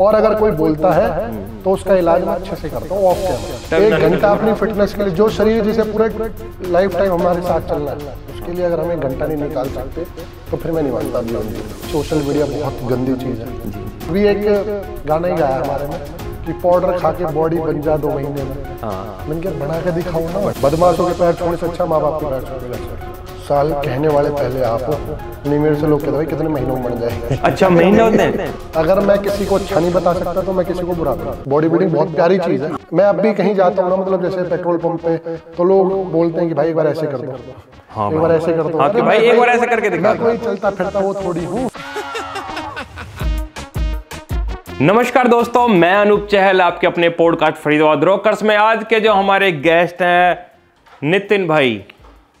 और अगर कोई बोलता है तो उसका इलाज मैं अच्छे से करता हूँ ऑफ कैमरा एक घंटा अपनी फिटनेस के लिए जो शरीर जिसे पूरे लाइफ टाइम हमारे साथ चल रहा है उसके लिए अगर हम एक घंटा नहीं निकाल सकते तो फिर मैं नहीं मानता सोशल मीडिया बहुत गंदी चीज़ है अभी एक गाना ही गाया हमारे में कि पाउडर खा के बॉडी बन जा दो महीने में हाँ। मैंने क्या बना के दिखाऊँ ना बदमाशों के पैर छोड़ने से अच्छा माँ बाप के पैर छोड़ने साल कहने वाले पहले आप नहीं मेरे से लोग कहते हैं कितने महीनों में बन जाए अच्छा महीने होते हैं अगर मैं किसी को अच्छा नहीं बता सकता तो मैं किसी को बुरा बता बॉडी बिल्डिंग बहुत प्यारी चीज़ है मैं अब भी कहीं जाता हूँ ना मतलब जैसे पेट्रोल पंप पे तो लोग बोलते हैं कि भाई एक बार ऐसे कर दो हाँ, एक बार ऐसे कर दो हाँ, भाई एक बार ऐसे करके दिखा कोई चलता फिरता वो थोड़ी हूँ नमस्कार दोस्तों मैं अनूप चहल आपके अपने पॉडकास्ट फरीदाबाद रोकर्स में आज के जो हमारे गेस्ट हैं नितिन भाई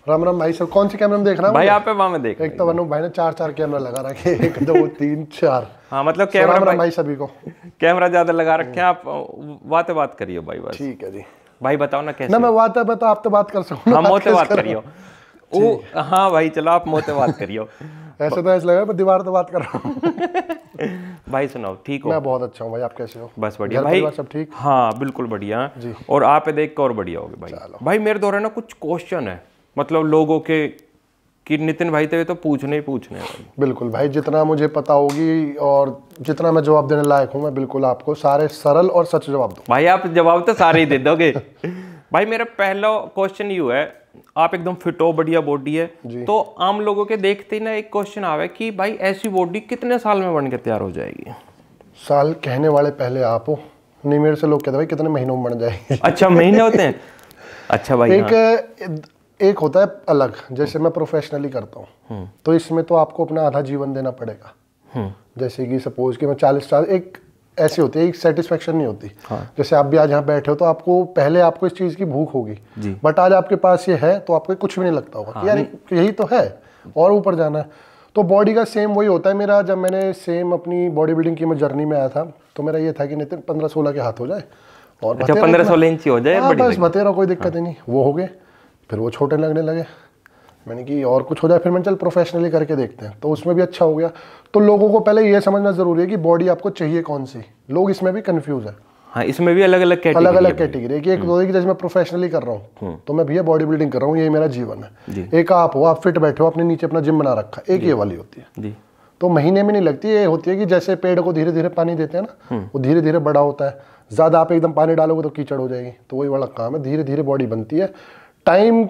राम राम भाई सर कौन से कैमरा में देख रहा हूँ भाई आप देख एक तो वनु भाई ने चार चार कैमरा लगा रखे एक दो तीन चार हाँ मतलब कैमरा राम राम भाई सभी को कैमरा ज्यादा लगा हम्म। रखे आप बातें बात करियो भाई बस ठीक है जी भाई बताओ ना कैसे ना मैं बात बता तो आप तो बात कर सकूँ हाँ मोते बात करियो ओ हाँ भाई चलो आप मोते बात करियो ऐसे तो ऐसे लगा मैं दीवार तो बात कर रहा हूँ भाई सुनाओ ठीक हो मैं बहुत अच्छा हूँ भाई आप कैसे हो बस बढ़िया भाई सब ठीक हाँ बिल्कुल बढ़िया और आप देख के और बढ़िया हो गए भाई भाई मेरे दौरान ना कुछ क्वेश्चन है मतलब लोगों के कि नितिन भाई थे तो पूछने ही पूछने बिल्कुल भाई जितना मुझे पता होगी और जितना मैं जवाब देने लायक हूँ मैं बिल्कुल आपको सारे सरल और सच जवाब दूँ भाई आप जवाब तो सारे ही दे दोगे भाई मेरा पहला क्वेश्चन यू है आप एकदम फिट हो बढ़िया बॉडी है तो आम लोगों के देखते ही ना एक क्वेश्चन आवे कि भाई ऐसी बॉडी कितने साल में बन के तैयार हो जाएगी साल कहने वाले पहले आप हो नहीं मेरे से लोग कहते भाई कितने महीनों में बन जाएगी अच्छा महीने होते हैं अच्छा भाई एक हाँ। एक होता है अलग जैसे हम्म। मैं प्रोफेशनली करता हूँ हम्म। तो इसमें तो आपको अपना आधा जीवन देना पड़ेगा हम्म। जैसे कि सपोज कि मैं चालीस साल एक ऐसी होती है एक सेटिस्फेक्शन नहीं होती हाँ। जैसे आप भी आज यहाँ बैठे हो तो आपको पहले आपको इस चीज़ की भूख होगी बट आज आपके पास ये है तो आपको कुछ भी नहीं लगता होगा हाँ, यार यही तो है और ऊपर जाना है तो बॉडी का सेम वही होता है मेरा जब मैंने सेम अपनी बॉडी बिल्डिंग की मैं जर्नी में आया था तो मेरा ये था कि नितिन पंद्रह सोलह के हाथ हो जाए और अच्छा, पंद्रह सोलह इंच हो जाए हाँ, बस बतेरा कोई दिक्कत हाँ। ही नहीं वो हो गए फिर वो छोटे लगने लगे मैंने कि और कुछ हो जाए फिर मैंने चल प्रोफेशनली करके देखते हैं तो उसमें भी अच्छा हो गया तो लोगों को पहले ये समझना ज़रूरी है कि बॉडी आपको चाहिए कौन सी लोग इसमें भी कन्फ्यूज़ है हाँ इसमें भी अलग अलग अलग अलग कैटेगरी है एक हम्म। दो जैसे मैं प्रोफेशनली कर रहा हूँ हम्म। तो मैं भैया बॉडी बिल्डिंग कर रहा हूँ ये मेरा जीवन है एक आप हो आप फिट बैठे हो अपने नीचे अपना जिम बना रखा एक ये वाली होती है तो महीने में नहीं लगती ये होती है कि जैसे पेड़ को धीरे धीरे पानी देते हैं ना हम्म। वो धीरे धीरे बड़ा होता है ज़्यादा आप एकदम पानी डालोगे तो कीचड़ हो जाएगी तो वही बड़ा काम है धीरे धीरे बॉडी बनती है टाइम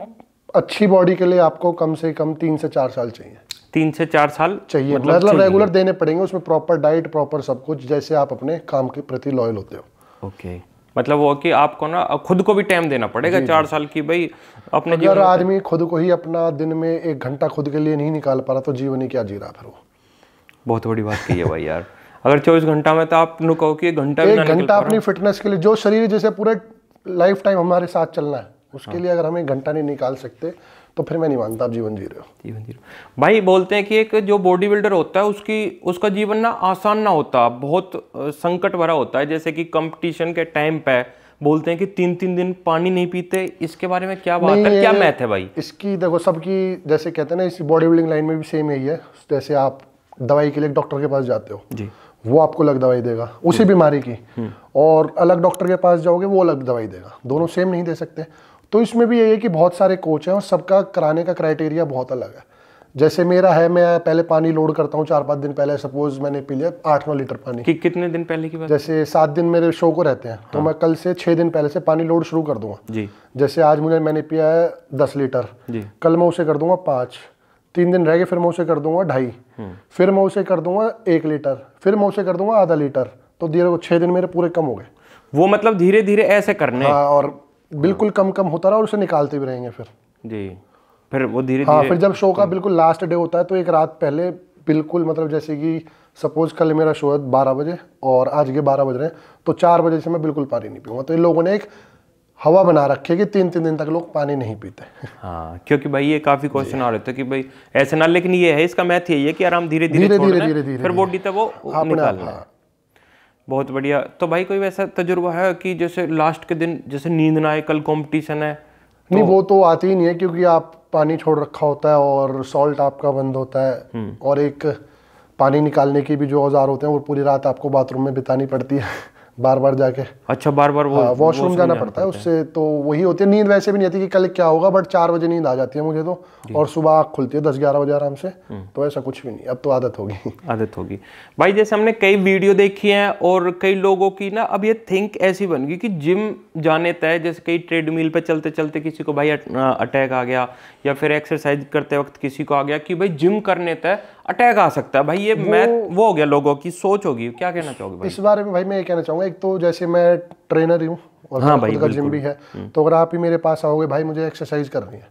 अच्छी बॉडी के लिए आपको कम से कम तीन से चार साल चाहिए तीन से चार साल चाहिए मतलब, मतलब रेगुलर देने पड़ेंगे उसमें प्रॉपर डाइट प्रॉपर सब कुछ जैसे आप अपने काम के प्रति लॉयल होते हो ओके मतलब वो कि आपको ना खुद को भी टाइम देना पड़ेगा चार साल की भाई अपने अगर आदमी खुद को ही अपना दिन में एक घंटा खुद के लिए नहीं निकाल पा रहा तो जीवन ही क्या जी रहा फिर वो बहुत बड़ी बात कही है भाई यार अगर चौबीस घंटा में तो आप कहो कि घंटा एक घंटा अपनी फिटनेस के लिए जो शरीर जैसे पूरे लाइफ टाइम हमारे साथ चलना है उसके हाँ। लिए अगर हमें घंटा नहीं निकाल सकते तो फिर मैं नहीं मानता आप जीवन जी रहे हो जीवन जी रहे भाई बोलते हैं कि एक जो बॉडी बिल्डर होता है उसकी उसका जीवन ना आसान ना होता बहुत संकट भरा होता है जैसे कि कंपटीशन के टाइम पे बोलते हैं कि तीन तीन दिन पानी नहीं पीते इसके बारे में क्या बात है क्या मैथ है भाई इसकी देखो सबकी जैसे कहते हैं ना इस बॉडी बिल्डिंग लाइन में भी सेम यही है जैसे आप दवाई के लिए डॉक्टर के पास जाते हो जी वो आपको अलग दवाई देगा उसी बीमारी की हम्म। और अलग डॉक्टर के पास जाओगे वो अलग दवाई देगा दोनों सेम नहीं दे सकते तो इसमें भी यही है कि बहुत सारे कोच हैं और सबका कराने का क्राइटेरिया बहुत अलग है जैसे मेरा है मैं पहले पानी लोड करता हूँ चार पाँच दिन पहले सपोज मैंने पी लिया आठ नौ लीटर पानी कि कितने दिन पहले की बात जैसे सात दिन मेरे शो को रहते हैं तो हाँ। तो मैं कल से छः दिन पहले से पानी लोड शुरू कर दूंगा जी जैसे आज मुझे मैंने पिया है दस लीटर जी कल मैं उसे कर दूंगा पाँच तीन दिन रह गए फिर मैं उसे कर दूंगा ढाई हम्म। फिर मैं उसे कर दूंगा एक लीटर फिर मैं उसे कर दूंगा आधा लीटर तो धीरे छः दिन मेरे पूरे कम हो गए वो मतलब धीरे धीरे ऐसे करने हाँ, और बिल्कुल कम कम होता रहा और उसे निकालते भी रहेंगे फिर जी फिर वो धीरे हाँ फिर जब शो का बिल्कुल लास्ट डे होता है तो एक रात पहले बिल्कुल मतलब जैसे कि सपोज कल मेरा शो है बारह बजे और आज के बारह बज रहे हैं तो चार बजे से मैं बिल्कुल पानी नहीं पीऊँगा तो इन लोगों ने एक हवा बना रखी है कि तीन तीन दिन तक लोग पानी नहीं पीते हाँ क्योंकि भाई ये काफी क्वेश्चन आ रहे थे कि भाई ऐसे ना लेकिन ये है इसका मैथ यही है कि आराम धीरे धीरे धीरे धीरे धीरे फिर बॉडी तो वो हाँ, अपने हाँ बहुत बढ़िया तो भाई कोई वैसा तजुर्बा है कि जैसे लास्ट के दिन जैसे नींद ना आए कल कॉम्पिटिशन है तो... नहीं वो तो आती ही नहीं है क्योंकि आप पानी छोड़ रखा होता है और सॉल्ट आपका बंद होता है हम्म। और एक पानी निकालने की भी जो औजार होते हैं वो पूरी रात आपको बाथरूम में बितानी पड़ती है बार बार जाके अच्छा बार बार वो हाँ, वॉशरूम जाना पड़ता है उससे तो वही होती है नींद वैसे भी नहीं आती कि कल क्या होगा बट चार बजे नींद आ जाती है मुझे तो और सुबह आँख खुलती है दस ग्यारह बजे आराम से हम्म। तो ऐसा कुछ भी नहीं अब तो आदत होगी आदत होगी भाई जैसे हमने कई वीडियो देखी हैं और कई लोगों की ना अब ये थिंक ऐसी बन गई कि जिम जाने तय जैसे कई ट्रेडमिल पर चलते चलते किसी को भाई अटैक आ गया या फिर एक्सरसाइज करते वक्त किसी को आ गया कि भाई जिम करने तय अटैक आ सकता है भाई ये मैं वो हो गया लोगों की सोच होगी क्या कहना चाहोगे इस बारे में भाई मैं ये कहना चाहूँगा एक तो जैसे मैं ट्रेनर हूँ और हाँ भाई का जिम भी है हम्म। तो अगर आप ही मेरे पास आओगे भाई मुझे एक्सरसाइज करनी है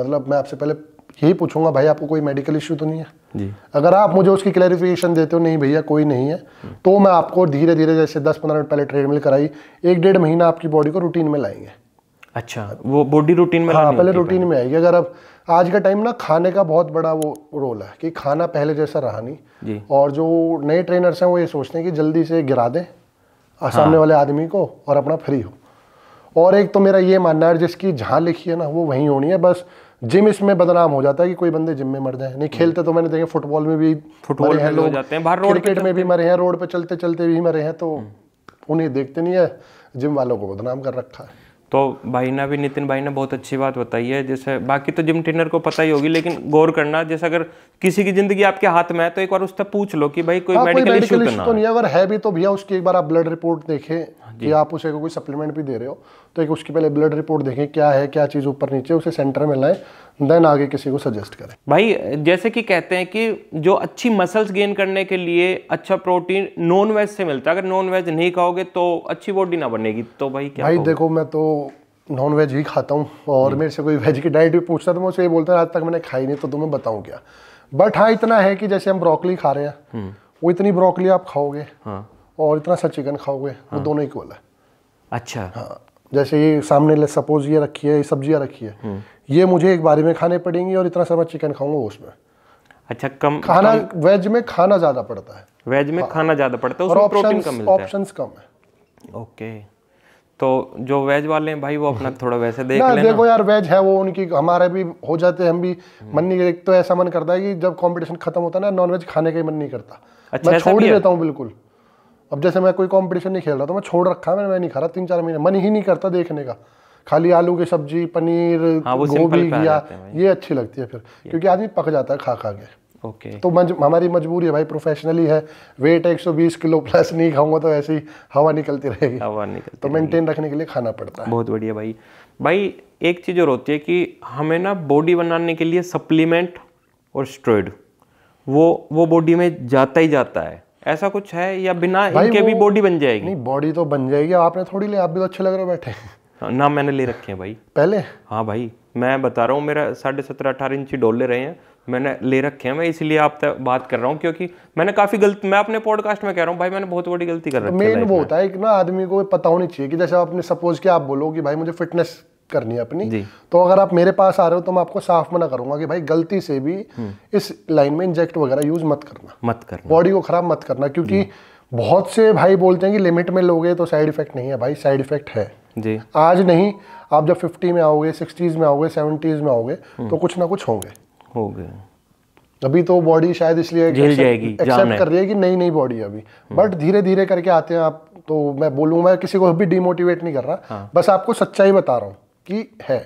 मतलब मैं आपसे पहले यही पूछूंगा भाई आपको कोई मेडिकल इश्यू तो नहीं है जी अगर आप मुझे उसकी क्लैरिफिकेशन देते हो नहीं भैया कोई नहीं है हम्म। तो मैं आपको धीरे धीरे जैसे दस पंद्रह मिनट पहले ट्रेडमिल कराई एक डेढ़ महीना आपकी बॉडी को रूटीन में लाएंगे अच्छा वो बॉडी रूटीन में हाँ पहले रूटीन में आएगी अगर अब आज का टाइम ना खाने का बहुत बड़ा वो रोल है कि खाना पहले जैसा रहा नहीं और जो नए ट्रेनर्स हैं वो ये सोचते हैं कि जल्दी से गिरा दें हाँ। सामने वाले आदमी को और अपना फ्री हो और एक तो मेरा ये मानना है जिसकी जहाँ लिखी है ना वो वहीं होनी है बस जिम इसमें बदनाम हो जाता है कि कोई बंदे जिम में मर जाए नहीं हम्म। खेलते तो मैंने देखे फुटबॉल में भी फुटबॉल में लोग जाते हैं बाहर क्रिकेट में भी मरे हैं रोड पे चलते चलते भी मरे हैं तो हम्म। उन्हें देखते नहीं है जिम वालों को बदनाम कर रखा है तो भाई ने भी नितिन भाई ने बहुत अच्छी बात बताई है जैसे बाकी तो जिम ट्रेनर को पता ही होगी लेकिन गौर करना जैसे अगर किसी की जिंदगी आपके हाथ में है तो एक बार उससे पूछ लो कि भाई कोई मेडिकल हाँ, इशू तो, तो नहीं अगर है भी तो भैया उसकी एक बार आप ब्लड रिपोर्ट देखें हाँ कि आप उसे कोई सप्लीमेंट भी दे रहे हो तो एक उसकी पहले ब्लड रिपोर्ट देखें क्या है क्या चीज़ ऊपर नीचे उसे सेंटर में लाए देन आगे किसी को सजेस्ट करें भाई जैसे कि कहते हैं कि जो अच्छी मसल्स गेन करने के लिए अच्छा प्रोटीन नॉन वेज से मिलता है अगर नॉन वेज नहीं खाओगे तो अच्छी बॉडी ना बनेगी तो भाई क्या भाई देखो मैं तो नॉन वेज ही खाता हूँ और हम्म। मेरे से कोई वेज की डाइट भी पूछता तो मैं उसे ये बोलता है आज तक मैंने खाई नहीं तो तुम्हें बताऊँ क्या बट हाँ इतना है कि जैसे हम ब्रोकली खा रहे हैं हम्म। वो इतनी ब्रोकली आप खाओगे हाँ। और इतना सा चिकन खाओगे वो हाँ। दोनों इक्वल है अच्छा हाँ जैसे ये सामने ले सपोज ये रखी है सब्जियाँ रखी है हम्म। ये मुझे एक बारी में खाने पड़ेंगी और इतना सा मैं चिकन खाऊंगा उसमें अच्छा कम खाना कम, वेज में खाना ज़्यादा पड़ता है वेज में हाँ, खाना ज़्यादा पड़ता है उसमें प्रोटीन कम मिलता है ऑप्शंस कम है ओके तो जो वेज वाले हैं भाई वो अपना थोड़ा वैसे देख ना, लेना देखो यार वेज है वो उनकी हमारे भी हो जाते हैं हम भी मन नहीं एक तो ऐसा मन करता है कि जब कंपटीशन खत्म होता है ना नॉन वेज खाने का ही मन नहीं करता अच्छा, मैं छोड़ ही देता हूँ बिल्कुल अब जैसे मैं कोई कॉम्पिटिशन नहीं खेल रहा तो मैं छोड़ रखा मैंने मैं नहीं खा रहा तीन चार महीने मन ही नहीं करता देखने का खाली आलू की सब्जी पनीर हाँ, गोभी घिया ये अच्छी लगती है फिर क्योंकि आदमी पक जाता है खा खा के ओके okay. तो मज, हमारी मजबूरी है भाई प्रोफेशनली है वेट 120 किलो प्लस नहीं खाऊंगा तो ऐसी हवा निकलती रहेगी हवा निकलती तो मेंटेन रखने के लिए खाना पड़ता है बहुत बढ़िया भाई भाई एक चीज़ और होती है कि हमें ना बॉडी बनाने के लिए सप्लीमेंट और स्ट्रोइड वो वो बॉडी में जाता ही जाता है ऐसा कुछ है या बिना इनके भी बॉडी बन जाएगी नहीं बॉडी तो बन जाएगी आपने थोड़ी ले आप भी तो अच्छे लग रहे हो बैठे हाँ, ना मैंने ले रखे हैं भाई पहले हाँ भाई मैं बता रहा हूँ मेरा साढ़े सत्रह अठारह इंची डोले रहे हैं मैंने ले रखे हैं मैं इसलिए आप बात कर रहा हूँ क्योंकि मैंने काफ़ी गलत मैं अपने पॉडकास्ट में कह रहा हूँ भाई मैंने बहुत बड़ी गलती कर रखी है मेन वो होता है एक ना आदमी को पता होनी चाहिए कि जैसे आपने सपोज कि आप बोलो कि भाई मुझे फिटनेस करनी है अपनी तो अगर आप मेरे पास आ रहे हो तो मैं आपको साफ मना करूंगा कि भाई गलती से भी हम्म। इस लाइन में इंजेक्ट वगैरह यूज मत करना मत करना बॉडी को खराब मत करना क्योंकि बहुत से भाई बोलते हैं कि लिमिट में लोगे तो साइड इफेक्ट नहीं है भाई साइड इफेक्ट है जी आज नहीं आप जब 50 में आओगे 60s में आओगे 70s में आओगे हम्म। तो कुछ ना कुछ होंगे हो गए अभी तो बॉडी शायद इसलिए झेल जाएगी एक्सेप्ट कर रही है कि नई नई बॉडी अभी बट धीरे धीरे करके आते हैं आप तो मैं बोलूँ मैं किसी को अभी डिमोटिवेट नहीं कर रहा हाँ। बस आपको सच्चाई बता रहा हूँ कि है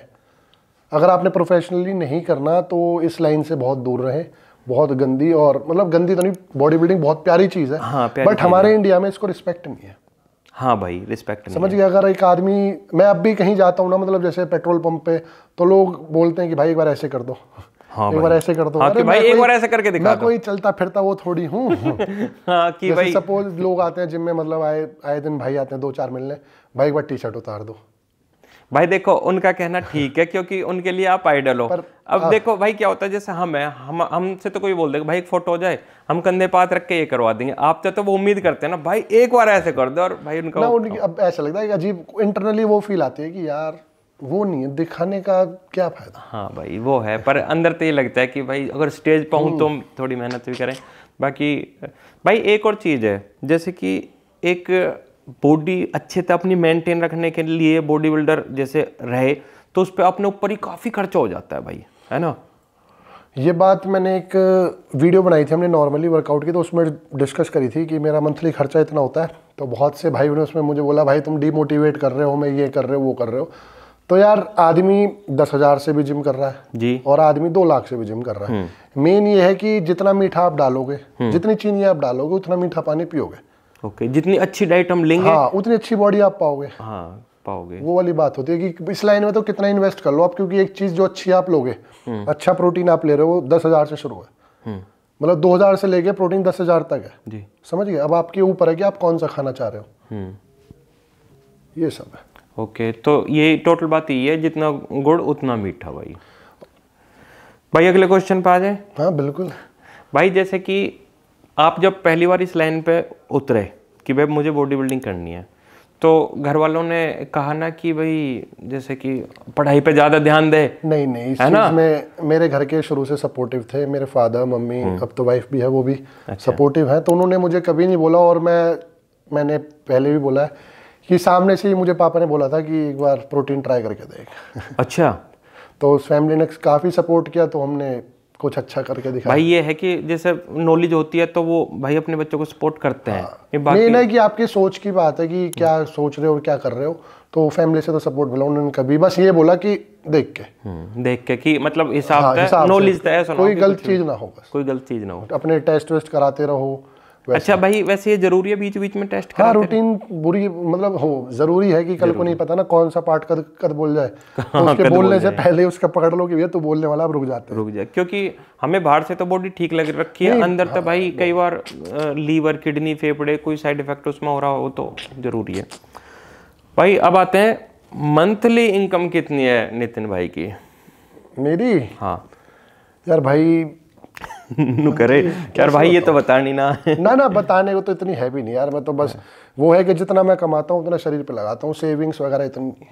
अगर आपने प्रोफेशनली नहीं करना तो इस लाइन से बहुत दूर रहे बहुत गंदी और मतलब गंदी तो नहीं बॉडी बिल्डिंग बहुत प्यारी चीज़ है हाँ, प्यारी बट हमारे इंडिया में इसको रिस्पेक्ट नहीं है हाँ भाई रिस्पेक्ट समझ गया अगर एक आदमी मैं अब भी कहीं जाता हूँ ना मतलब जैसे पेट्रोल पंप पे तो लोग बोलते हैं कि भाई एक बार ऐसे कर दो हाँ एक बार ऐसे कर दो हाँ, भाई एक बार ऐसे करके दिखा मैं कोई चलता फिरता वो थोड़ी हूँ हाँ सपोज लोग आते हैं जिम में मतलब आए आए दिन भाई आते हैं दो चार मिलने भाई एक बार टी शर्ट उतार दो भाई देखो उनका कहना ठीक है क्योंकि उनके लिए आप आइडल हो अब हाँ। देखो भाई क्या होता है जैसे हम है हम हमसे तो कोई बोल देगा भाई एक फोटो हो जाए हम कंधे पात रख के ये करवा देंगे आप तो, तो वो उम्मीद करते हैं ना भाई एक बार ऐसे कर दो और भाई उनका ना उनकी अब ऐसा लगता है अजीब इंटरनली वो फील आती है कि यार वो नहीं है दिखाने का क्या फायदा हाँ भाई वो है पर अंदर तो ये लगता है कि भाई अगर स्टेज पर हूँ तो हम्म। थोड़ी मेहनत भी करें बाकी भाई एक और चीज़ है जैसे कि एक बॉडी अच्छे से अपनी मेंटेन रखने के लिए बॉडी बिल्डर जैसे रहे तो उस पर अपने ऊपर ही काफ़ी खर्चा हो जाता है भाई है ना ये बात मैंने एक वीडियो बनाई थी हमने नॉर्मली वर्कआउट की तो उसमें डिस्कस करी थी कि मेरा मंथली खर्चा इतना होता है तो बहुत से भाई ने उसमें मुझे बोला भाई तुम डीमोटिवेट कर रहे हो मैं ये कर रहे हो वो कर रहे हो तो यार आदमी दस हजार से भी जिम कर रहा है जी और आदमी दो लाख से भी जिम कर रहा है हम्म। मेन ये है कि जितना मीठा आप डालोगे हम्म। जितनी चीनी आप डालोगे उतना मीठा पानी पियोगे ओके जितनी अच्छी डाइट हम लेंगे हाँ उतनी अच्छी बॉडी आप पाओगे हाँ पाओगे वो वाली बात होती है कि इस लाइन में तो कितना इन्वेस्ट कर लो आप क्योंकि एक चीज जो अच्छी आप लोगे हम्म। अच्छा प्रोटीन आप ले रहे हो वो दस हजार से शुरू है मतलब दो हजार से लेके प्रोटीन दस हजार तक है जी समझ गए अब आपके ऊपर है कि आप कौन सा खाना चाह रहे हो ये सब है ओके तो ये टोटल बात यही है जितना गुड़ उतना मीठा भाई भाई अगले क्वेश्चन पे आ जाए हाँ बिल्कुल भाई जैसे कि आप जब पहली बार इस लाइन पे उतरे कि भाई मुझे बॉडी बिल्डिंग करनी है तो घर वालों ने कहा ना कि भाई जैसे कि पढ़ाई पे ज़्यादा ध्यान दे नहीं नहीं है ना में मेरे घर के शुरू से सपोर्टिव थे मेरे फादर मम्मी हम्म। अब तो वाइफ भी है वो भी अच्छा। सपोर्टिव है तो उन्होंने मुझे कभी नहीं बोला और मैं मैंने पहले भी बोला है कि सामने से ही मुझे पापा ने बोला था कि एक बार प्रोटीन ट्राई करके देख अच्छा तो उस फैमिली ने काफ़ी सपोर्ट किया तो हमने कुछ अच्छा करके दिखा भाई ये है कि जैसे नॉलेज होती है तो वो भाई अपने बच्चों को सपोर्ट करते हैं हाँ। ये नहीं ना कि आपकी सोच की बात है कि क्या सोच रहे हो क्या कर रहे हो तो फैमिली से तो सपोर्ट मिला उन्होंने कभी बस ये बोला कि देख के हम्म, देख के कि मतलब हिसाब हाँ, नॉलेज तो कोई गलत चीज़ ना हो बस कोई गलत चीज़ ना हो अपने टेस्ट वेस्ट कराते रहो अच्छा भाई वैसे ये जरूरी है बीच बीच में टेस्ट हाँ रूटीन बुरी मतलब हो जरूरी है कि कल को नहीं पता ना कौन सा पार्ट कद कद बोल जाए तो हाँ, उसके बोलने बोल से पहले उसका पकड़ लो कि भैया तू तो बोलने वाला अब रुक जाते रुक जाए क्योंकि हमें बाहर से तो बॉडी ठीक लग रखी है अंदर तो हाँ, भाई कई बार लीवर किडनी फेफड़े कोई साइड इफेक्ट उसमें हो रहा हो तो जरूरी है भाई अब आते हैं मंथली इनकम कितनी है नितिन भाई की मेरी हाँ यार भाई करे हाँ यार भाई ये तो बतानी ना ना ना बताने को तो इतनी है भी नहीं यार मैं तो बस वो है कि जितना मैं कमाता हूँ उतना शरीर पे लगाता हूँ सेविंग्स वगैरह इतनी नहीं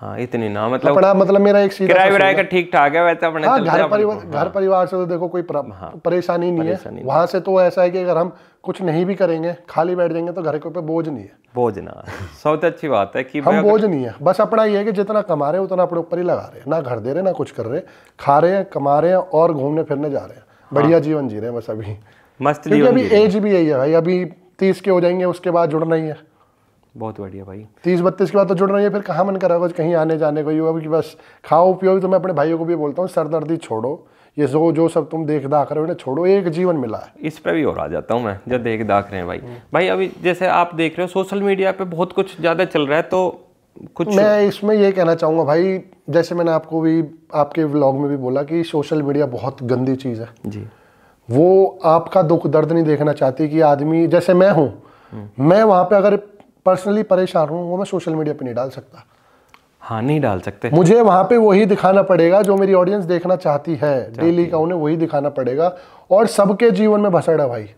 हाँ इतनी ना मतलब अपना मतलब मेरा एक किराए विराए का ठीक ठाक है वैसे अपने हाँ, घर परिवार घर हाँ। परिवार से तो देखो कोई हाँ, परेशानी नहीं परेशानी है वहाँ से तो ऐसा है कि अगर हम कुछ नहीं भी करेंगे खाली बैठ जाएंगे तो घर के ऊपर बोझ नहीं है बोझ ना सबसे अच्छी बात है कि हम बोझ नहीं है बस अपना ये है कि जितना कमा रहे हैं उतना अपने ऊपर ही लगा रहे हैं ना घर दे रहे ना कुछ कर रहे खा रहे हैं कमा रहे हैं और घूमने फिरने जा रहे हैं बढ़िया हाँ। जीवन जी रहे हैं बस अभी मस्त क्योंकि अभी एज भी यही है भाई अभी तीस के हो जाएंगे उसके बाद जुड़ रही है बहुत बढ़िया भाई तीस बत्तीस के बाद तो जुड़ रही है फिर कहाँ मन करा कुछ कहीं आने जाने को युवा कि बस खाओ पियो तो मैं अपने भाइयों को भी बोलता हूँ सरदर्दी छोड़ो ये जो जो सब तुम देख दाख रहे हो ना छोड़ो एक जीवन मिला है इस पे भी और आ जाता हूँ मैं जब देख दाख रहे हैं भाई भाई अभी जैसे आप देख रहे हो सोशल मीडिया पे बहुत कुछ ज़्यादा चल रहा है तो कुछ मैं इसमें ये कहना चाहूँगा भाई जैसे मैंने आपको भी आपके व्लॉग में भी बोला कि सोशल मीडिया बहुत गंदी चीज़ है जी वो आपका दुख दर्द नहीं देखना चाहती कि आदमी जैसे मैं हूँ हम्म। मैं वहाँ पे अगर पर्सनली परेशान हूँ वो मैं सोशल मीडिया पे नहीं डाल सकता हाँ नहीं डाल सकते मुझे वहाँ पे वही दिखाना पड़ेगा जो मेरी ऑडियंस देखना चाहती है डेली का उन्हें वही दिखाना पड़ेगा और सबके जीवन में भसड़ है भाई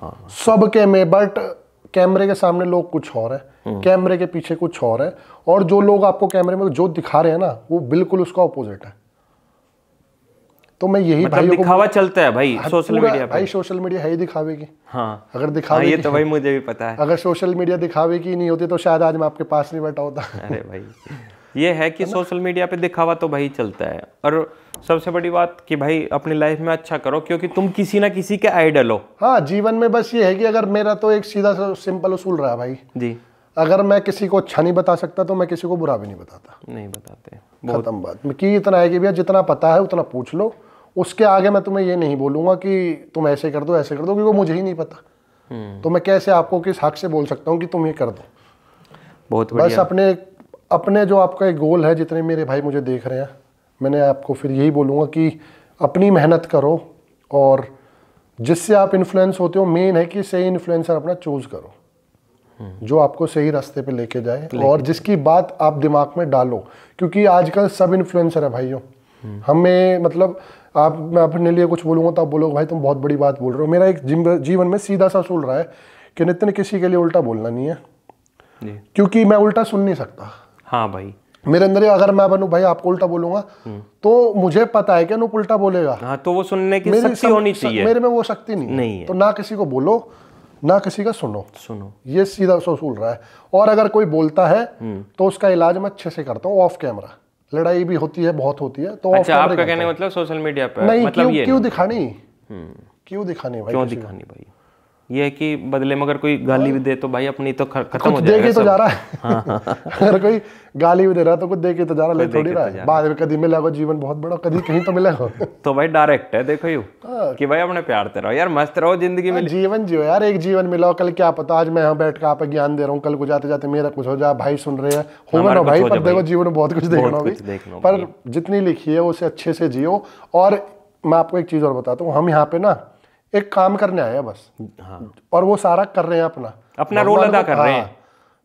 हाँ, सबके में बट कैमरे के सामने लोग कुछ और है हम्म। कैमरे के पीछे कुछ और है और जो लोग आपको कैमरे में जो दिखा रहे हैं ना वो बिल्कुल उसका अपोजिट है तो मैं यही मतलब भाई दिखावा चलता है भाई सोशल हाँ, मीडिया भाई सोशल मीडिया है ही दिखावे की हाँ अगर दिखावे हाँ, ये तो भाई मुझे भी पता है अगर सोशल मीडिया दिखावे की नहीं होती तो शायद आज मैं आपके पास नहीं बैठा होता अरे भाई ये है कि सोशल मीडिया पे दिखावा तो भाई चलता है और सबसे बड़ी बात कि भाई अपनी लाइफ में अच्छा करो क्योंकि तुम किसी ना किसी के आइडल हो हाँ जीवन में बस ये है कि अगर मेरा तो एक सीधा सा सिंपल उसूल रहा भाई जी अगर मैं किसी को अच्छा नहीं बता सकता तो मैं किसी को बुरा भी नहीं बताता नहीं बताते खत्म बात कि इतना है कि भैया जितना पता है उतना पूछ लो उसके आगे मैं तुम्हें ये नहीं बोलूँगा कि तुम ऐसे कर दो ऐसे कर दो क्योंकि मुझे ही नहीं पता हम्म। तो मैं कैसे आपको किस हक से बोल सकता हूँ कि तुम ये कर दो बहुत बस अपने अपने जो आपका एक गोल है जितने मेरे भाई मुझे देख रहे हैं मैंने आपको फिर यही बोलूँगा कि अपनी मेहनत करो और जिससे आप इन्फ्लुएंस होते हो मेन है कि सही इन्फ्लुएंसर अपना चूज़ करो जो आपको सही रास्ते पे लेके जाए ले और जिसकी बात आप दिमाग में डालो क्योंकि आजकल सब इन्फ्लुएंसर है भाइयों हमें मतलब आप मैं अपने लिए कुछ बोलूंगा तो आप बोलोगे भाई तुम बहुत बड़ी बात बोल रहे हो मेरा एक जीवन में सीधा सा सुन रहा है कि नितिन किसी के लिए उल्टा बोलना नहीं है क्योंकि मैं उल्टा सुन नहीं सकता हाँ भाई मेरे अंदर अगर मैं बनू भाई आपको उल्टा बोलूंगा हम्म। तो मुझे पता है कि अनुप उल्टा बोलेगा हाँ तो वो सुनने की शक्ति होनी चाहिए मेरे में वो शक्ति नहीं, नहीं है तो ना किसी को बोलो ना किसी का सुनो सुनो ये सीधा उसूल रहा है और अगर कोई बोलता है हम्म। तो उसका इलाज मैं अच्छे से करता हूँ ऑफ कैमरा लड़ाई भी होती है बहुत होती है तो अच्छा, आपका कहने मतलब सोशल मीडिया पर नहीं मतलब क्यों, क्यों दिखानी हम्म। क्यों दिखानी भाई क्यों दिखानी भाई ये है कि बदले में अगर कोई गाली भी दे तो भाई अपनी तो खत्म हो जाएगा तो जा रहा है हाँ, हाँ। अगर कोई गाली भी दे रहा है तो कुछ देखे तो जा रहा है थोड़ी रहा तो बाद में कभी हो जीवन बहुत बड़ा कभी कहीं तो मिलेगा तो भाई डायरेक्ट है देखो यू हाँ। कि भाई अपने प्यार रहो यार मस्त रहो जिंदगी में जीवन जियो यार एक जीवन मिलाओ कल क्या पता आज मैं यहाँ बैठ कर आप ज्ञान दे रहा हूँ कल को जाते जाते मेरा कुछ हो जाए भाई सुन रहे हैं भाई पर देखो जीवन में बहुत कुछ देखना पर जितनी लिखी है उसे अच्छे से जियो और मैं आपको एक चीज़ और बताता हूँ हम यहाँ पे ना एक काम करने आए हैं बस हाँ और वो सारा कर रहे हैं अपना अपना रोल अदा कर रहे हाँ। हैं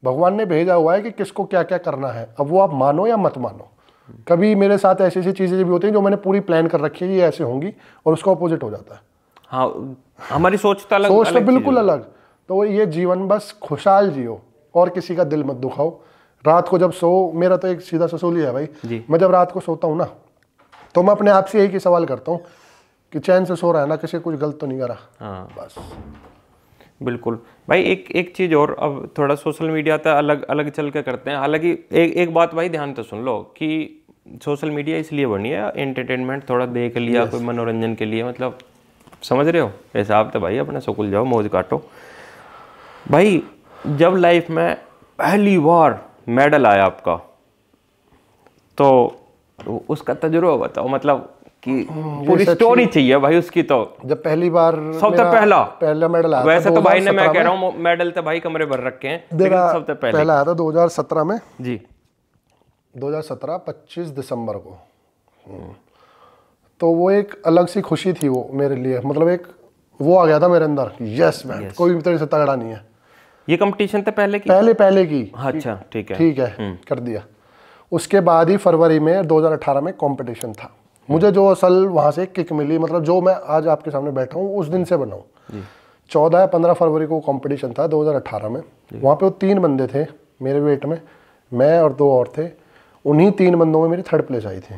भगवान ने भेजा हुआ है कि किसको क्या क्या करना है अब वो आप मानो या मत मानो कभी मेरे साथ ऐसी ऐसी चीज़ें भी होती हैं जो मैंने पूरी प्लान कर रखी है ये ऐसे होंगी और उसका अपोजिट हो जाता है हाँ हमारी सोच तो अलग सोच तो बिल्कुल अलग तो ये जीवन बस खुशहाल जियो और किसी का दिल मत दुखाओ रात को जब सो मेरा तो एक सीधा ससूल ही है भाई मैं जब रात को सोता हूँ ना तो मैं अपने आप से यही सवाल करता हूँ कि चैन से सो रहा है ना किसी कुछ गलत तो नहीं करा हाँ बस बिल्कुल भाई एक एक चीज़ और अब थोड़ा सोशल मीडिया तो अलग अलग चल के करते हैं हालांकि एक एक बात भाई ध्यान तो सुन लो कि सोशल मीडिया इसलिए बनी है एंटरटेनमेंट थोड़ा देख लिया कोई मनोरंजन के लिए मतलब समझ रहे हो ऐसा आप तो भाई अपने सुकुल जाओ मौज काटो भाई जब लाइफ में पहली बार मेडल आया आपका तो उसका तजुर्बा बताओ मतलब कि हाँ, पूरी स्टोरी चाहिए भाई उसकी तो जब पहली बार सबसे पहला पहला मेडल आया वैसे तो भाई ने मैं कह रहा हूँ मेडल तो भाई कमरे भर रखे हैं देखा सबसे पहले पहला आया था 2017 में जी 2017 25 दिसंबर को हम्म। तो वो एक अलग सी खुशी थी वो मेरे लिए मतलब एक वो आ गया था मेरे अंदर यस मैन कोई भी तेरे से तगड़ा नहीं है ये कंपटीशन था पहले की पहले पहले की हाँ, अच्छा ठीक है ठीक है हम्म। कर दिया उसके बाद ही फरवरी में 2018 में कंपटीशन था मुझे जो असल वहाँ से किक मिली मतलब जो मैं आज आपके सामने बैठा हूँ उस दिन से बनाऊँ चौदह या पंद्रह फरवरी को कंपटीशन था 2018 में वहाँ पे वो तीन बंदे थे मेरे वेट में मैं और दो और थे उन्हीं तीन बंदों में मेरी थर्ड प्लेस आई थी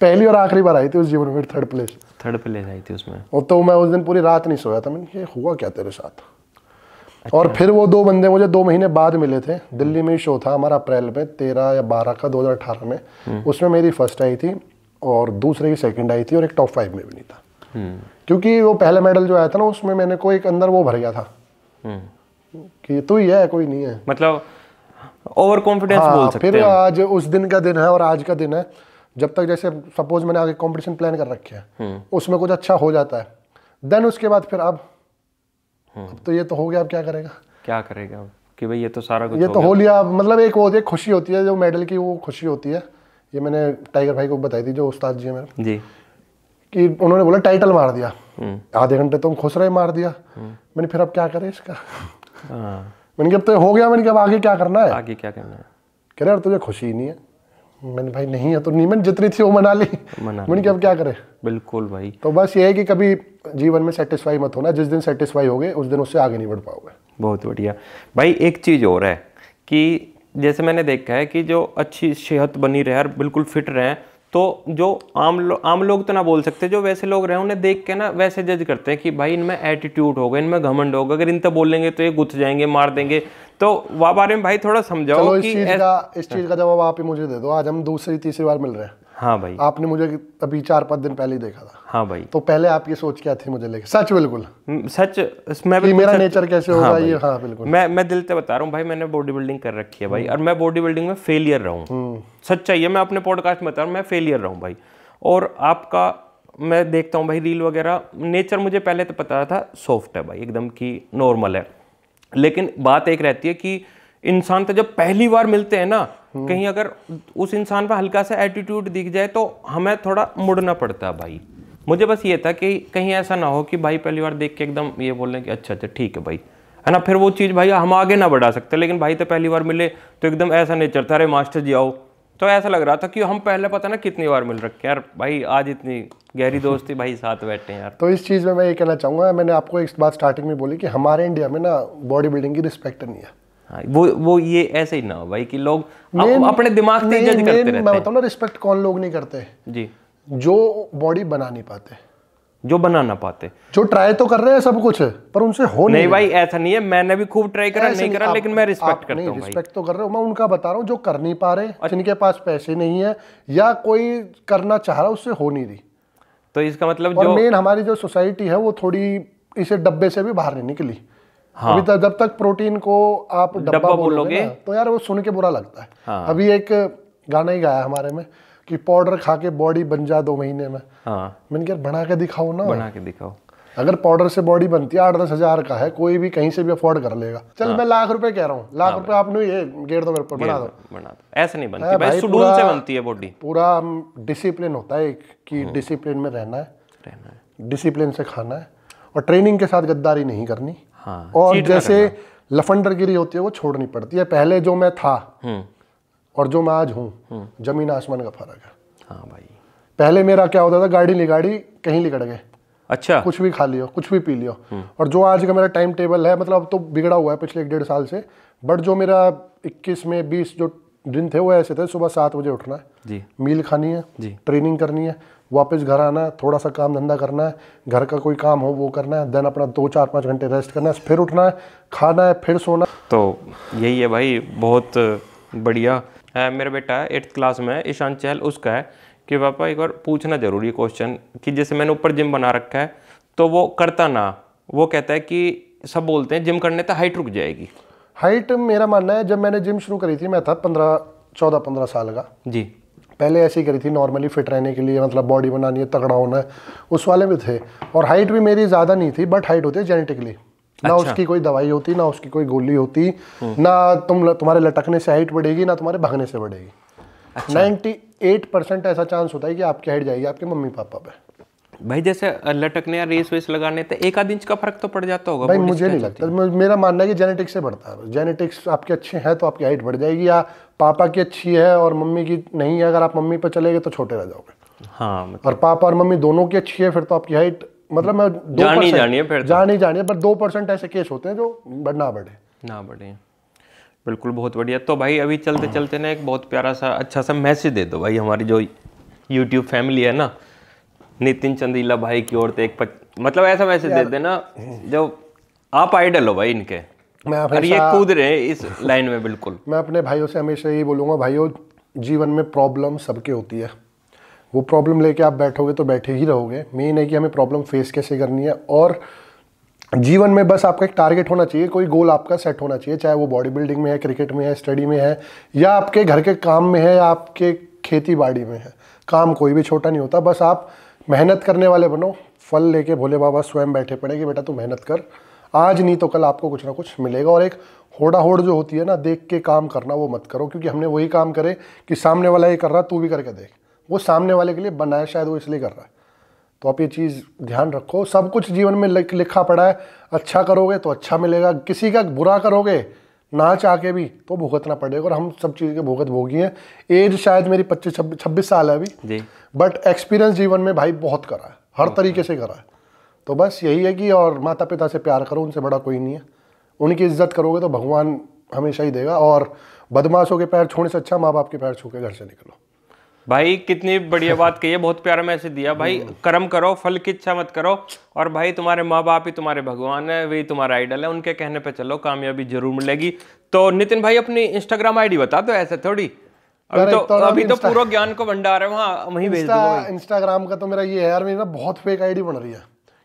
पहली और आखिरी बार आई थी उस जीवन में थर्ड प्लेस थर्ड प्लेस आई थी उसमें और तो मैं उस दिन पूरी रात नहीं सोया था मैंने ये हुआ क्या तेरे साथ अच्छा। और फिर वो दो बंदे मुझे दो महीने बाद मिले थे दिल्ली में शो था हमारा अप्रैल में तेरह या बारह का दो हजार अठारह में हम्म। उसमें मेरी फर्स्ट आई थी और दूसरे की सेकंड आई थी और एक टॉप फाइव में भी नहीं था हम्म। क्योंकि वो पहला मेडल जो आया था ना उसमें मैंने कोई एक अंदर वो भर गया था हम्म। कि तो ही है कोई नहीं है मतलब ओवर कॉन्फिडेंस हाँ, बोल सकते फिर हैं। आज उस दिन का दिन है और आज का दिन है जब तक जैसे सपोज मैंने आगे कंपटीशन प्लान कर रखे हैं उसमें कुछ अच्छा हो जाता है देन उसके बाद फिर अब हम्म। अब तो ये तो हो गया अब क्या करेगा क्या करेगा अब कि भाई ये तो सारा कुछ ये तो हो लिया मतलब एक वो होती है खुशी होती है जो मेडल की वो खुशी होती है ये मैंने टाइगर भाई को बताई थी जो उस्ताद जी है मेरे जी कि उन्होंने बोला टाइटल मार दिया हम्म। आधे घंटे तुम तो खुश रहे मार दिया हम्म। मैंने फिर अब क्या करे इसका हाँ। मैंने कहा तो हो गया मैंने कहा आगे क्या करना है आगे क्या करना है कह रहे यार तुझे खुशी ही नहीं है मैंने भाई नहीं है तो नीमन जितनी थी वो मना ली मना मैंने अब क्या करें बिल्कुल भाई तो बस ये है कि कभी जीवन में सेटिस्फाई मत होना जिस दिन सेटिस्फाई हो गए उस दिन उससे आगे नहीं बढ़ पाओगे बहुत बढ़िया भाई एक चीज़ और है कि जैसे मैंने देखा है कि जो अच्छी सेहत बनी रहे और बिल्कुल फिट रहें तो जो आम लो, आम लोग तो ना बोल सकते जो वैसे लोग रहे उन्हें देख के ना वैसे जज करते हैं कि भाई इनमें एटीट्यूड होगा इनमें घमंड होगा अगर इन तो बोलेंगे तो ये गुथ जाएंगे मार देंगे तो वह बारे में भाई थोड़ा समझाओ कि इस चीज़ का इस चीज़ का जवाब आप ही मुझे दे दो आज हम दूसरी तीसरी बार मिल रहे हैं हाँ भाई आपने मुझे अभी चार पाँच दिन पहले ही देखा था हाँ भाई तो पहले आप ये सोच क्या थी मुझे लेके सच बिल्कुल हम्म, सच मैं भी मेरा सच... नेचर कैसे होगा हाँ ये हाँ बिल्कुल मैं मैं दिल से बता रहा हूँ भाई मैंने बॉडी बिल्डिंग कर रखी है भाई हम्म। और मैं बॉडी बिल्डिंग में फेलियर रहा हूँ हम्म। सच्चाई है मैं अपने पॉडकास्ट में बता रहा हूँ मैं फेलियर रहा हूँ भाई और आपका मैं देखता हूँ भाई रील वगैरह नेचर मुझे पहले तो पता था सॉफ्ट है भाई एकदम की नॉर्मल है लेकिन बात एक रहती है कि इंसान तो जब पहली बार मिलते हैं ना हम्म। कहीं अगर उस इंसान पर हल्का सा एटीट्यूड दिख जाए तो हमें थोड़ा मुड़ना पड़ता है भाई मुझे बस ये था कि कहीं ऐसा ना हो कि भाई पहली बार देख के एकदम ये बोल रहे कि अच्छा अच्छा ठीक है भाई है ना फिर वो चीज़ भाई हम आगे ना बढ़ा सकते लेकिन भाई तो पहली बार मिले तो एकदम ऐसा नेचर था अरे मास्टर जी आओ तो ऐसा लग रहा था कि हम पहले पता ना कितनी बार मिल रखे यार भाई आज इतनी गहरी दोस्ती भाई साथ बैठे हैं यार तो इस चीज़ में मैं ये कहना चाहूँगा मैंने आपको एक बात स्टार्टिंग में बोली कि हमारे इंडिया में ना बॉडी बिल्डिंग की रिस्पेक्ट नहीं है हाँ, वो वो ये ऐसे ही ना हो भाई कि लोग अपने दिमाग से जज करते रहते मैं बताऊँ ना रिस्पेक्ट कौन लोग नहीं करते जी जो बॉडी बना नहीं पाते जो बना ना पाते जो ट्राई तो कर रहे हैं सब कुछ पर उनसे हो नहीं, नहीं भाई ऐसा नहीं है मैंने भी खूब ट्राई करा नहीं करा लेकिन मैं रिस्पेक्ट करता हूँ रिस्पेक्ट तो कर रहे हो मैं उनका बता रहा हूं जो कर नहीं पा रहे जिनके पास पैसे नहीं है या कोई करना चाह रहा उससे हो नहीं रही तो इसका मतलब जो मेन हमारी जो सोसाइटी है वो थोड़ी इसे डब्बे से भी बाहर नहीं निकली हाँ। अभी जब तक प्रोटीन को आप डब्बा बोलोगे तो यार वो सुन के बुरा लगता है हाँ। अभी एक गाना ही गाया हमारे में कि पाउडर खा के बॉडी बन जा दो महीने में हाँ। मैंने यार बना के दिखाओ ना बना के दिखाओ अगर पाउडर से बॉडी बनती है आठ दस हजार का है कोई भी कहीं से भी अफोर्ड कर लेगा चल हाँ। मैं लाख रुपए कह रहा हूँ लाख हाँ रुपए आपने ये गेट दो मेरे पर बना दो बना दो ऐसे नहीं बनती भाई शेड्यूल से बनती है बॉडी पूरा डिसिप्लिन होता है एक कि डिसिप्लिन हाँ। में रहना है रहना है डिसिप्लिन से खाना है और ट्रेनिंग के साथ गद्दारी नहीं करनी हाँ, और जैसे लफंडर गिरी होती है वो छोड़नी पड़ती है पहले जो मैं था हम्म। और जो मैं आज हूँ हम्म। जमीन आसमान का फर्क है हाँ भाई पहले मेरा क्या होता था गाड़ी ली गाड़ी कहीं लिगड़ गए अच्छा कुछ भी खा लियो कुछ भी पी लियो हम्म। और जो आज का मेरा टाइम टेबल है मतलब अब तो बिगड़ा हुआ है पिछले एक डेढ़ साल से बट जो मेरा 21 में 20 जो दिन थे वो ऐसे थे सुबह सात बजे उठना है जी मील खानी है जी ट्रेनिंग करनी है वापस घर आना थोड़ा सा काम धंधा करना है घर का कोई काम हो वो करना है देन अपना दो चार पाँच घंटे रेस्ट करना है फिर उठना है खाना है फिर सोना तो यही है भाई बहुत बढ़िया है मेरा बेटा है एट्थ क्लास में ईशान चहल उसका है कि पापा एक बार पूछना ज़रूरी है क्वेश्चन कि जैसे मैंने ऊपर जिम बना रखा है तो वो करता ना वो कहता है कि सब बोलते हैं जिम करने तो हाइट रुक जाएगी हाइट मेरा मानना है जब मैंने जिम शुरू करी थी मैं था पंद्रह चौदह पंद्रह साल का जी पहले ऐसे ही करी थी नॉर्मली फिट रहने के लिए मतलब बॉडी बनानी है तगड़ा होना है उस वाले में थे और हाइट भी मेरी ज़्यादा नहीं थी बट हाइट होती है जेनेटिकली ना अच्छा। उसकी कोई दवाई होती ना उसकी कोई गोली होती हम्म। ना तुम तुम्हारे लटकने से हाइट बढ़ेगी ना तुम्हारे भागने से बढ़ेगी अच्छा। नाइन्टी एट परसेंट ऐसा चांस होता है कि आपकी हाइट जाएगी आपके मम्मी पापा पे भाई जैसे लटकने या रेस वेस लगाने तो एक आध इंच का फर्क तो पड़ जाता होगा भाई मुझे नहीं लगता मेरा मानना है कि जेनेटिक्स से बढ़ता है जेनेटिक्स आपके अच्छे हैं तो आपकी हाइट बढ़ जाएगी या पापा की अच्छी है और मम्मी की नहीं है अगर आप मम्मी पर चले गए तो छोटे रह जाओगे हाँ मतलब। और पापा और मम्मी दोनों की अच्छी है फिर तो आपकी हाइट मतलब मैं दो जानी जानी है फिर तो। जानी जानी है पर दो परसेंट ऐसे केस होते हैं जो ना बढ़े ना बढ़े बिल्कुल बहुत बढ़िया तो भाई अभी चलते चलते ना एक बहुत प्यारा सा अच्छा सा मैसेज दे दो भाई हमारी जो यूट्यूब फैमिली है ना नितिन चंदीला भाई की ओर तो एक पच... मतलब ऐसा मैसेज दे देना जो आप आइडल हो भाई इनके मैं और ये कूद रहे हैं इस लाइन में बिल्कुल मैं अपने भाइयों से हमेशा यही बोलूँगा भाइयों जीवन में प्रॉब्लम सबके होती है वो प्रॉब्लम लेके आप बैठोगे तो बैठे ही रहोगे मेन है कि हमें प्रॉब्लम फेस कैसे करनी है और जीवन में बस आपका एक टारगेट होना चाहिए कोई गोल आपका सेट होना चाहिए चाहे वो बॉडी बिल्डिंग में है क्रिकेट में है स्टडी में है या आपके घर के काम में है या आपके खेती बाड़ी में है काम कोई भी छोटा नहीं होता बस आप मेहनत करने वाले बनो फल लेके भोले बाबा स्वयं बैठे पड़े कि बेटा तू मेहनत कर आज नहीं तो कल आपको कुछ ना कुछ मिलेगा और एक होड़ा होड़ जो होती है ना देख के काम करना वो मत करो क्योंकि हमने वही काम करे कि सामने वाला ये कर रहा तू भी करके देख वो सामने वाले के लिए बनाया शायद वो इसलिए कर रहा है तो आप ये चीज़ ध्यान रखो सब कुछ जीवन में लिखा पड़ा है अच्छा करोगे तो अच्छा मिलेगा किसी का बुरा करोगे ना चाह के भी तो भुगतना पड़ेगा और हम सब चीज़ के भुगत भोगी हैं एज शायद मेरी पच्चीस छब्बीस साल है अभी बट एक्सपीरियंस जीवन में भाई बहुत करा है हर तरीके से करा है तो बस यही है कि और माता पिता से प्यार करो उनसे बड़ा कोई नहीं है उनकी इज्जत करोगे तो भगवान हमेशा ही देगा और बदमाशों के पैर छोड़ने से अच्छा माँ बाप के पैर छू के घर से निकलो भाई कितनी बढ़िया बात कही है बहुत प्यारा मैसेज दिया भाई हम्म। कर्म करो फल की इच्छा मत करो और भाई तुम्हारे माँ बाप ही तुम्हारे भगवान है वही तुम्हारा आइडल है उनके कहने पे चलो कामयाबी जरूर मिलेगी तो नितिन भाई अपनी इंस्टाग्राम आईडी बता दो ऐसे थोड़ी अभी तो, तो अभी तो पूरा ज्ञान को भंडार है वहाँ वही भेज दो इंस्टाग्राम का तो मेरा ये है यार मेरी ना बहुत फेक आईडी बन रही है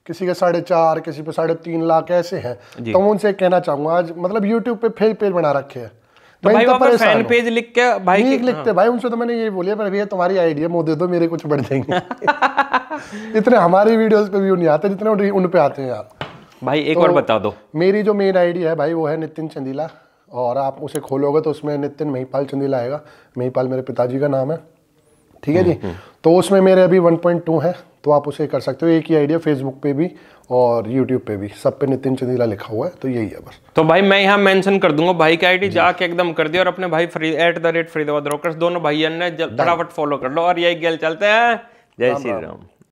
किसी का साढ़े चार किसी पे साढ़े तीन लाख ऐसे हैं तो मैं उनसे कहना चाहूंगा आज मतलब यूट्यूब पे फेक पेज बना रखे हैं तो भाई भाई फैन पेज लिख के भाई के, लिखते हाँ। भाई उनसे तो मैंने ये बोलिया पर भैया तुम्हारी आइडिया मुँह दे दो मेरे कुछ बढ़ जाएंगे इतने हमारी वीडियोस पे व्यू नहीं आते जितने उन पे आते हैं यार भाई एक और तो बता दो मेरी जो मेन आइडिया है भाई वो है नितिन चंदीला और आप उसे खोलोगे तो उसमें नितिन महिपाल चंदीला आएगा महिपाल मेरे पिताजी का नाम है ठीक है जी हम्म, हम्म। तो उसमें मेरे अभी 1.2 है तो आप उसे कर सकते हो एक ही आइडिया फेसबुक पे भी और यूट्यूब पे भी सब पे नितिन चंदीला लिखा हुआ है तो यही है बस तो भाई मैं यहाँ मेंशन कर दूंगा भाई की आईडी जाके एकदम कर दिया और अपने भाई free at the rate Faridabad rockers दोनों भाई ने फटाफट फॉलो कर लो और यही गेल चलते हैं जय श्री राम